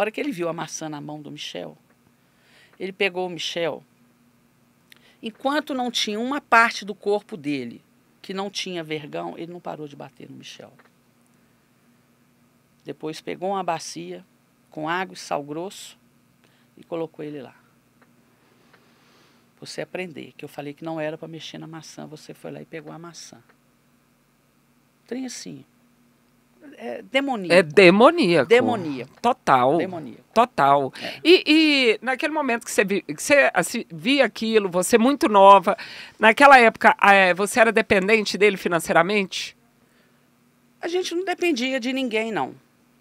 A hora que ele viu a maçã na mão do Michel, ele pegou o Michel. Enquanto não tinha uma parte do corpo dele que não tinha vergão, ele não parou de bater no Michel. Depois pegou uma bacia com água e sal grosso e colocou ele lá. Você aprender, que eu falei que não era para mexer na maçã, você foi lá e pegou a maçã. Trem assim. É, é demoníaco. É demoníaco. Demoníaco. Total. Demoníaco. Total. É. E, e, naquele momento que você, vi, que você assim, via aquilo, você é muito nova, naquela época é, você era dependente dele financeiramente? A gente não dependia de ninguém, não.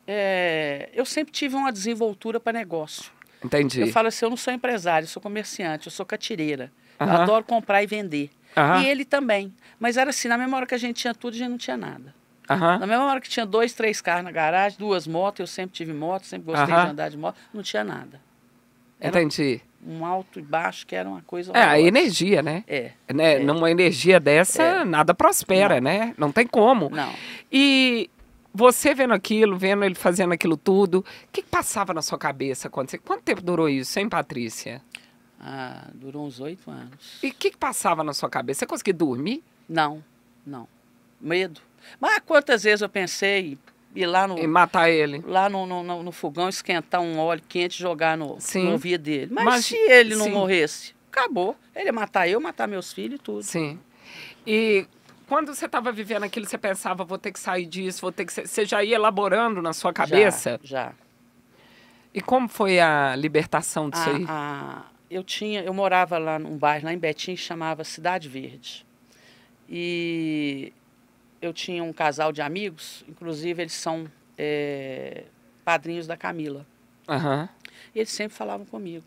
É, eu sempre tive uma desenvoltura para negócio. Entendi. Eu falo assim, eu não sou empresário, eu sou comerciante, eu sou catireira. Eu adoro comprar e vender. E ele também. Mas era assim, na mesma hora que a gente tinha tudo, a gente não tinha nada. Na mesma hora que tinha dois, três carros na garagem, duas motos, eu sempre tive moto, sempre gostei de andar de moto, não tinha nada. Era Entendi. Um alto e baixo que era uma coisa. É, a energia, né? É, né? é. Numa energia dessa, é. nada prospera, não. né? Não tem como. Não. E você vendo aquilo, vendo ele fazendo aquilo tudo, o que, que passava na sua cabeça? Quando você... Quanto tempo durou isso, hein, Patrícia? Ah, durou uns oito anos. E o que, que passava na sua cabeça? Você conseguia dormir? Não, não. Medo mas quantas vezes eu pensei ir lá no. E matar ele. Lá no, no, no, no fogão, esquentar um óleo quente e jogar no, no via dele. Mas, Mas se ele não sim. morresse, acabou. Ele ia matar eu, matar meus filhos e tudo. Sim. E quando você estava vivendo aquilo, você pensava, vou ter que sair disso, vou ter que. Você já ia elaborando na sua cabeça? Já. já. E como foi a libertação disso a, ah, aí? A... Ah, eu tinha, eu morava lá num bairro lá em Betim, chamava Cidade Verde. E eu tinha um casal de amigos, inclusive eles são é, padrinhos da Camila. Uhum. E eles sempre falavam comigo.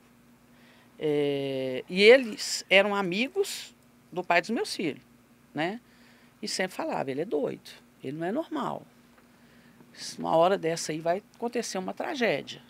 É, e eles eram amigos do pai dos meus filhos, né? E sempre falava, ele é doido, ele não é normal. Uma hora dessa aí vai acontecer uma tragédia.